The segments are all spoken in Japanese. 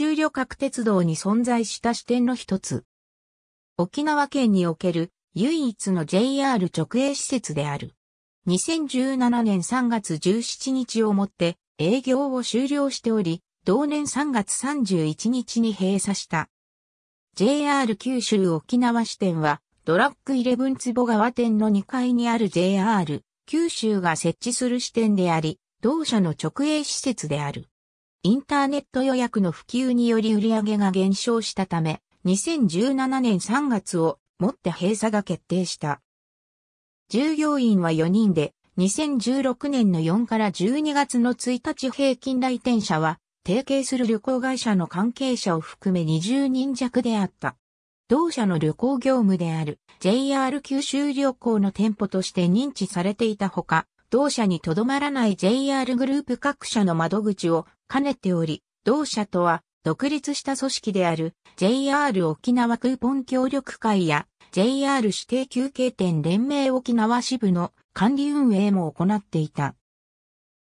中旅客鉄道に存在した支店の一つ。沖縄県における唯一の JR 直営施設である。2017年3月17日をもって営業を終了しており、同年3月31日に閉鎖した。JR 九州沖縄支店は、ドラッグイレブン坪川店の2階にある JR 九州が設置する支店であり、同社の直営施設である。インターネット予約の普及により売り上げが減少したため、2017年3月をもって閉鎖が決定した。従業員は4人で、2016年の4から12月の1日平均来店者は、提携する旅行会社の関係者を含め20人弱であった。同社の旅行業務である JR 九州旅行の店舗として認知されていたほか、同社にとどまらない JR グループ各社の窓口を兼ねており、同社とは独立した組織である JR 沖縄クーポン協力会や JR 指定休憩店連盟沖縄支部の管理運営も行っていた。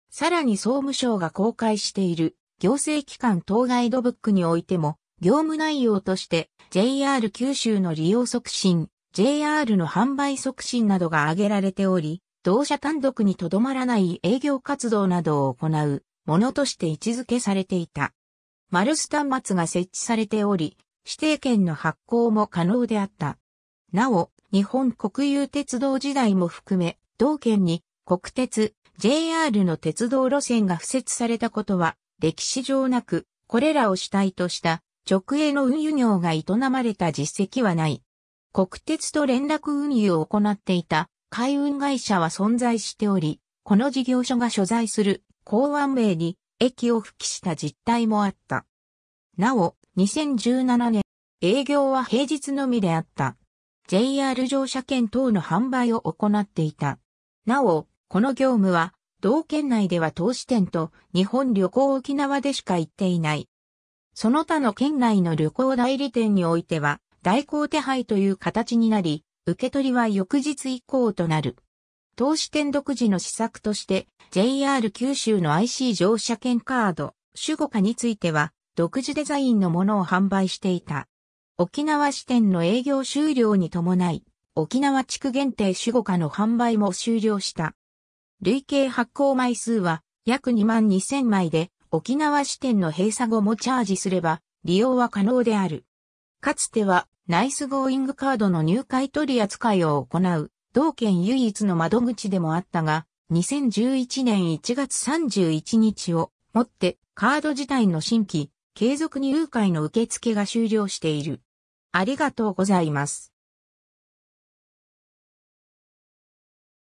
さらに総務省が公開している行政機関等ガイドブックにおいても業務内容として JR 九州の利用促進、JR の販売促進などが挙げられており、同社単独にとどまらない営業活動などを行うものとして位置づけされていた。マルス端末が設置されており、指定券の発行も可能であった。なお、日本国有鉄道時代も含め、同県に国鉄、JR の鉄道路線が付設されたことは歴史上なく、これらを主体とした直営の運輸業が営まれた実績はない。国鉄と連絡運輸を行っていた海運会社は存在しており、この事業所が所在する港湾名に駅を復帰した実態もあった。なお、2017年、営業は平日のみであった。JR 乗車券等の販売を行っていた。なお、この業務は、同県内では投資店と日本旅行沖縄でしか行っていない。その他の県内の旅行代理店においては、代行手配という形になり、受け取りは翌日以降となる。投資店独自の施策として、JR 九州の IC 乗車券カード、主語化については、独自デザインのものを販売していた。沖縄支店の営業終了に伴い、沖縄地区限定主語化の販売も終了した。累計発行枚数は約2万2000枚で、沖縄支店の閉鎖後もチャージすれば、利用は可能である。かつてはナイスゴーイングカードの入会取り扱いを行う、同県唯一の窓口でもあったが、2011年1月31日をもってカード自体の新規、継続入会の受付が終了している。ありがとうございます。